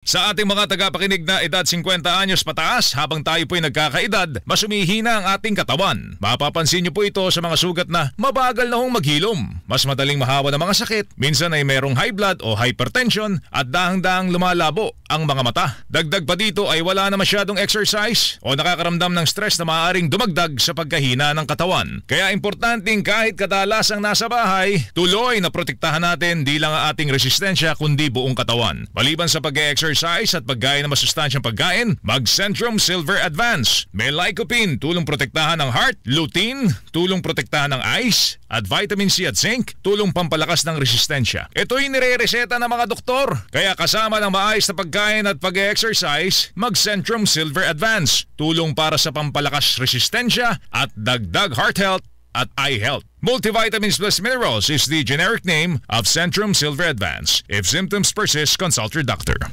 Sa ating mga tagapakinig na edad 50 anyos pataas habang tayo po'y nagkakaedad, mas umihina ang ating katawan. Mapapansin niyo po ito sa mga sugat na mabagal na hong maghilom, mas madaling mahawa ng mga sakit, minsan ay merong high blood o hypertension at dahang-dahang lumalabo ang mga mata. Dagdag pa dito ay wala na masyadong exercise o nakakaramdam ng stress na maaaring dumagdag sa pagkahina ng katawan. Kaya importanteng kahit ang nasa bahay, tuloy na protektahan natin di lang ang ating resistensya kundi buong katawan. Maliban sa pag-exercise, exercise at pagkain ng masustansyang pagkain, mag Silver Advance. May lycopene, tulong protektahan ng heart, lutein, tulong protektahan ng eyes, at vitamin C at zinc, tulong pampalakas ng resistensya. Ito'y nire-reseta ng mga doktor. Kaya kasama ng maayos na pagkain at pag-exercise, mag Silver Advance. Tulong para sa pampalakas resistensya at dagdag heart health at eye health. Multivitamins plus minerals is the generic name of Centrum Silver Advance. If symptoms persist, consult your doctor.